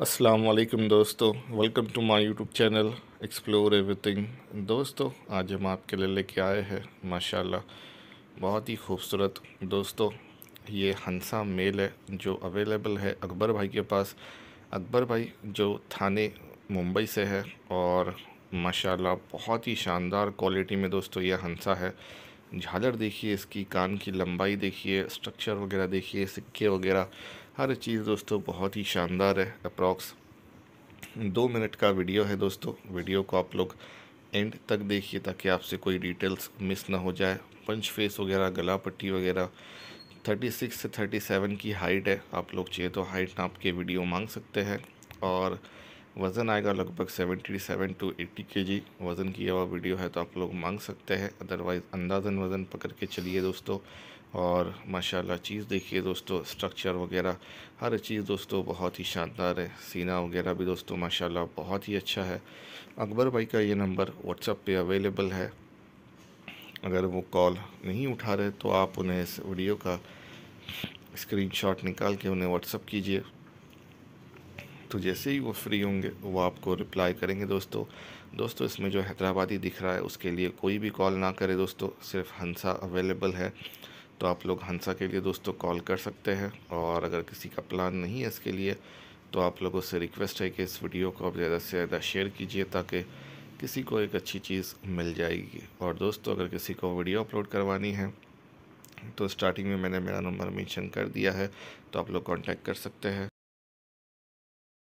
वालेकुम दोस्तों welcome to my YouTube channel explore everything दोस्तों आज हम आपके लिए लेके आए हैं माशाल्लाह बहुत ही खूबसूरत दोस्तों ये हंसा मेल है जो अवेलेबल है अकबर भाई के पास अकबर भाई जो थाने मुंबई से है और माशाल्लाह बहुत ही शानदार क्वालिटी में दोस्तों यह हंसा है झालर देखिए इसकी कान की लंबाई देखिए स्ट्रक्चर वगैरह देखिए सिक्के वगैरह हर चीज़ दोस्तों बहुत ही शानदार है अप्रॉक्स दो मिनट का वीडियो है दोस्तों वीडियो को आप लोग एंड तक देखिए ताकि आपसे कोई डिटेल्स मिस ना हो जाए पंच फेस वगैरह गला पट्टी वगैरह 36 से 37 की हाइट है आप लोग चाहिए तो हाइट नाप के वीडियो मांग सकते हैं और वज़न आएगा लगभग सेवेंटी सेवन टू एट्टी के जी वज़न की हुआ वीडियो है तो आप लोग मांग सकते हैं अदरवाइज़ अंदाजन वज़न पकड़ के चलिए दोस्तों और माशाल्लाह चीज़ देखिए दोस्तों स्ट्रक्चर वगैरह हर चीज़ दोस्तों बहुत ही शानदार है सीना वगैरह भी दोस्तों माशाल्लाह बहुत ही अच्छा है अकबर भाई का ये नंबर व्हाट्सअप पे अवेलेबल है अगर वो कॉल नहीं उठा रहे तो आप उन्हें इस वीडियो का स्क्रीनशॉट निकाल के उन्हें व्हाट्सअप कीजिए तो जैसे ही वो फ्री होंगे वो आपको रिप्लाई करेंगे दोस्तों दोस्तों इसमें जो हैदराबादी दिख रहा है उसके लिए कोई भी कॉल ना करें दोस्तों सिर्फ हंसा अवेलेबल है तो आप लोग हंसा के लिए दोस्तों कॉल कर सकते हैं और अगर किसी का प्लान नहीं है इसके लिए तो आप लोगों से रिक्वेस्ट है कि इस वीडियो को आप ज़्यादा से ज़्यादा शेयर कीजिए ताकि किसी को एक अच्छी चीज़ मिल जाएगी और दोस्तों अगर किसी को वीडियो अपलोड करवानी है तो स्टार्टिंग में मैंने मेरा नंबर मेंशन कर दिया है तो आप लोग कांटेक्ट कर सकते हैं